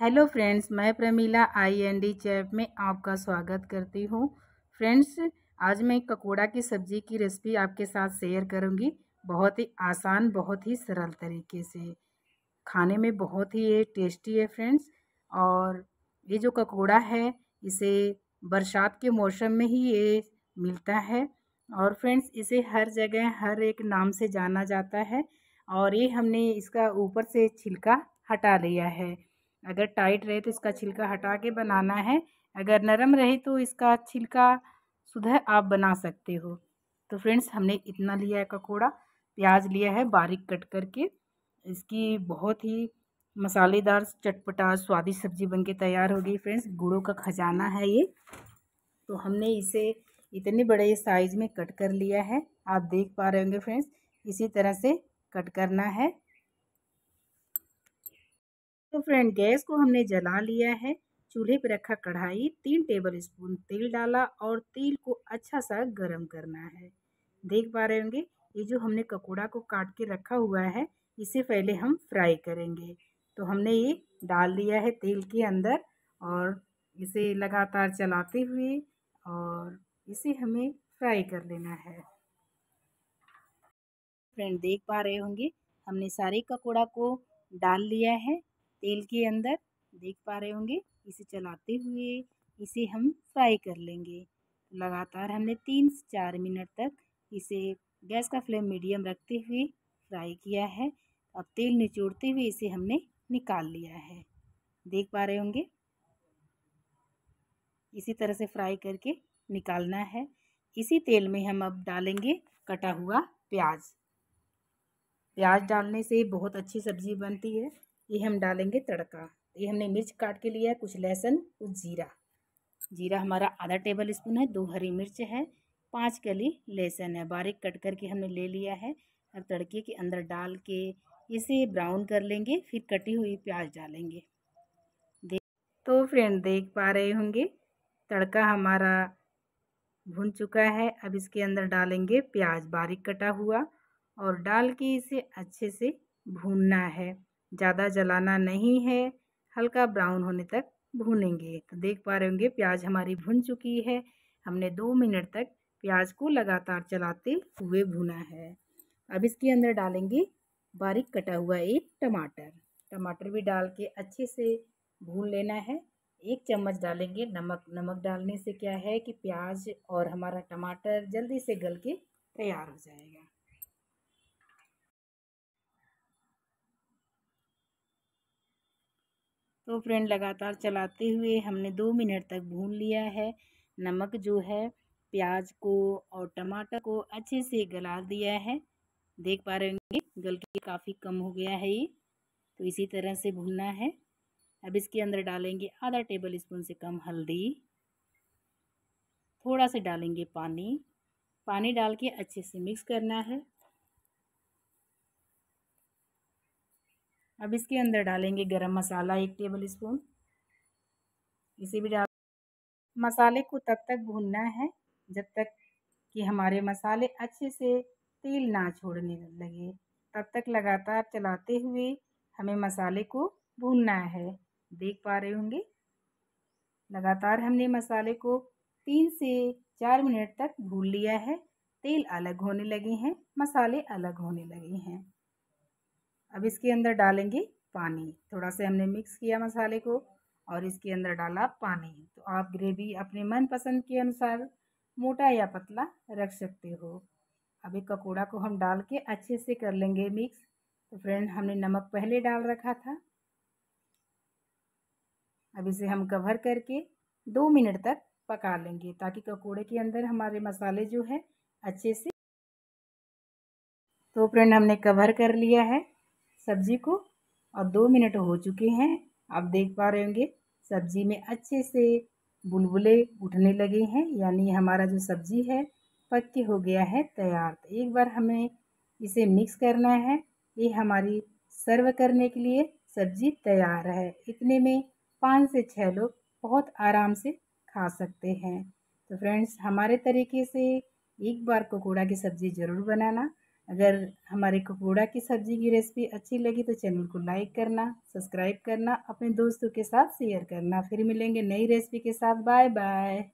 hello friends मैं Pramila I and D chap में आपका स्वागत करती हूँ फ्रेंड्स आज मैं ककोड़ा की सब्ज़ी की रेसिपी आपके साथ शेयर करूँगी बहुत ही आसान बहुत ही सरल तरीके से खाने में बहुत ही ये टेस्टी है फ्रेंड्स और ये जो ककोड़ा है इसे बरसात के मौसम में ही ये मिलता है और फ्रेंड्स इसे हर जगह हर एक नाम से जाना जाता है और ये हमने इसका ऊपर से छिलका हटा लिया है अगर टाइट रहे तो इसका छिलका हटा के बनाना है अगर नरम रहे तो इसका छिलका सुधर आप बना सकते हो तो फ्रेंड्स हमने इतना लिया है ककोड़ा प्याज लिया है बारीक कट करके इसकी बहुत ही मसालेदार चटपटा स्वादिष्ट सब्जी बनके तैयार हो गई फ्रेंड्स गुड़ों का खजाना है ये तो हमने इसे इतने बड़े साइज़ में कट कर लिया है आप देख पा रहे होंगे फ्रेंड्स इसी तरह से कट करना है तो फ्रेंड गैस को हमने जला लिया है चूल्हे पर रखा कढ़ाई तीन टेबल स्पून तेल डाला और तेल को अच्छा सा गर्म करना है देख पा रहे होंगे ये जो हमने ककोड़ा को काट के रखा हुआ है इसे पहले हम फ्राई करेंगे तो हमने ये डाल दिया है तेल के अंदर और इसे लगातार चलाते हुए और इसे हमें फ्राई कर लेना है फ्रेंड देख पा रहे होंगे हमने सारे ककोड़ा को डाल लिया है तेल के अंदर देख पा रहे होंगे इसे चलाते हुए इसे हम फ्राई कर लेंगे लगातार हमने तीन से चार मिनट तक इसे गैस का फ्लेम मीडियम रखते हुए फ्राई किया है अब तेल निचोड़ते हुए इसे हमने निकाल लिया है देख पा रहे होंगे इसी तरह से फ्राई करके निकालना है इसी तेल में हम अब डालेंगे कटा हुआ प्याज प्याज डालने से बहुत अच्छी सब्ज़ी बनती है ये हम डालेंगे तड़का ये हमने मिर्च काट के लिया है कुछ लहसुन कुछ जीरा जीरा हमारा आधा टेबल स्पून है दो हरी मिर्च है पाँच कली लहसुन है बारीक कट करके हमने ले लिया है अब तड़के के अंदर डाल के इसे ब्राउन कर लेंगे फिर कटी हुई प्याज डालेंगे देख तो फ्रेंड देख पा रहे होंगे तड़का हमारा भुन चुका है अब इसके अंदर डालेंगे प्याज बारीक कटा हुआ और डाल के इसे अच्छे से भूनना है ज़्यादा जलाना नहीं है हल्का ब्राउन होने तक भूनेंगे तो देख पा रहे होंगे प्याज हमारी भुन चुकी है हमने दो मिनट तक प्याज को लगातार चलाते हुए भुना है अब इसके अंदर डालेंगे बारीक कटा हुआ एक टमाटर टमाटर भी डाल के अच्छे से भून लेना है एक चम्मच डालेंगे नमक नमक डालने से क्या है कि प्याज और हमारा टमाटर जल्दी से गल के तैयार हो जाएगा तो फ्रेंड लगातार चलाते हुए हमने दो मिनट तक भून लिया है नमक जो है प्याज को और टमाटर को अच्छे से गला दिया है देख पा रहे होंगे गल के काफ़ी कम हो गया है ये तो इसी तरह से भूनना है अब इसके अंदर डालेंगे आधा टेबल स्पून से कम हल्दी थोड़ा सा डालेंगे पानी पानी डाल के अच्छे से मिक्स करना है अब इसके अंदर डालेंगे गरम मसाला एक टेबल स्पून इसे भी डाल मसाले को तब तक भूनना है जब तक कि हमारे मसाले अच्छे से तेल ना छोड़ने लगे तब तक लगातार चलाते हुए हमें मसाले को भूनना है देख पा रहे होंगे लगातार हमने मसाले को तीन से चार मिनट तक भून लिया है तेल अलग होने लगे हैं मसाले अलग होने लगे हैं अब इसके अंदर डालेंगे पानी थोड़ा सा हमने मिक्स किया मसाले को और इसके अंदर डाला पानी तो आप ग्रेवी अपने मनपसंद के अनुसार मोटा या पतला रख सकते हो अब एक को हम डाल के अच्छे से कर लेंगे मिक्स तो फ्रेंड हमने नमक पहले डाल रखा था अब इसे हम कवर करके दो मिनट तक पका लेंगे ताकि ककोड़े के अंदर हमारे मसाले जो है अच्छे से तो फ्रेंड हमने कवर कर लिया है सब्ज़ी को और दो मिनट हो चुके हैं आप देख पा रहे होंगे सब्ज़ी में अच्छे से बुलबुले उठने लगे हैं यानी हमारा जो सब्ज़ी है पक के हो गया है तैयार तो एक बार हमें इसे मिक्स करना है ये हमारी सर्व करने के लिए सब्ज़ी तैयार है इतने में पाँच से छः लोग बहुत आराम से खा सकते हैं तो फ्रेंड्स हमारे तरीके से एक बार पकौड़ा की सब्ज़ी ज़रूर बनाना अगर हमारे कपूड़ा की सब्ज़ी की रेसिपी अच्छी लगी तो चैनल को लाइक करना सब्सक्राइब करना अपने दोस्तों के साथ शेयर करना फिर मिलेंगे नई रेसिपी के साथ बाय बाय